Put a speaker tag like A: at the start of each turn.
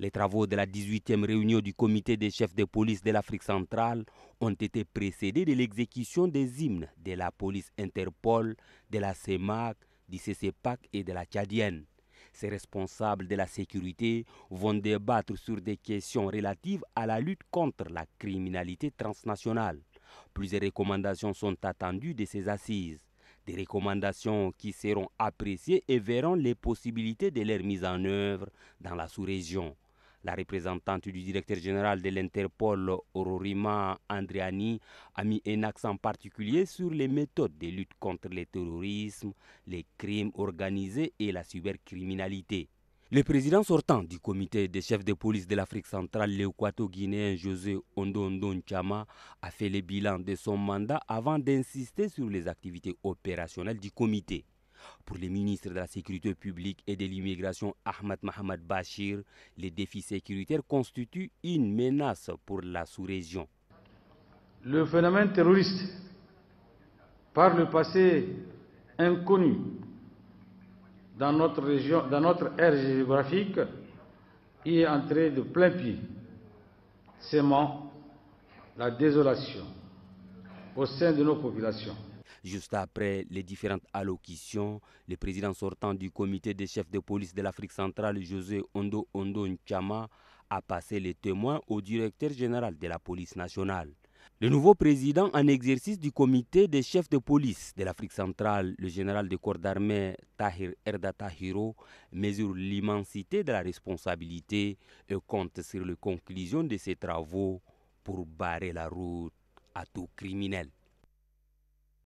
A: Les travaux de la 18e réunion du comité des chefs de police de l'Afrique centrale ont été précédés de l'exécution des hymnes de la police Interpol, de la CEMAC, du CCPAC et de la Tchadienne. Ces responsables de la sécurité vont débattre sur des questions relatives à la lutte contre la criminalité transnationale. Plusieurs recommandations sont attendues de ces assises. Des recommandations qui seront appréciées et verront les possibilités de leur mise en œuvre dans la sous-région. La représentante du directeur général de l'Interpol, Aurorima Andriani, a mis un accent particulier sur les méthodes de lutte contre le terrorisme, les crimes organisés et la cybercriminalité. Le président sortant du comité des chefs de police de l'Afrique centrale, l'équateur guinéen José Ondondon Chama, a fait le bilan de son mandat avant d'insister sur les activités opérationnelles du comité. Pour le ministre de la Sécurité publique et de l'immigration Ahmad Mohamed Bachir, les défis sécuritaires constituent une menace pour la sous-région.
B: Le phénomène terroriste, par le passé inconnu dans notre région, dans notre aire géographique, est entré de plein pied, sémant la désolation au sein de nos populations juste après
A: les différentes allocutions, le président sortant du comité des chefs de police de l'Afrique centrale, José Ondo Ondo Nchama, a passé les témoins au directeur général de la police nationale. Le nouveau président en exercice du comité des chefs de police de l'Afrique centrale, le général de corps d'armée Tahir Erda Tahiro, mesure l'immensité de la responsabilité et compte sur les conclusions de ses travaux pour barrer la route à tout criminel.